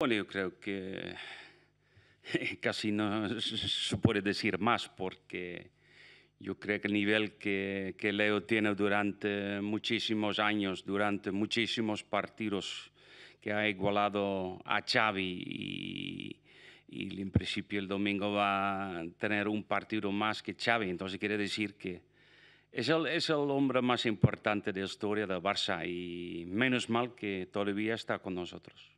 Bueno, yo creo que casi no se puede decir más porque yo creo que el nivel que, Leo tiene durante muchísimos años, durante muchísimos partidos, que ha igualado a Xavi y, en principio el domingo va a tener un partido más que Xavi, entonces quiere decir que es el, es el, hombre más importante de la historia de Barça y menos mal que todavía está con nosotros.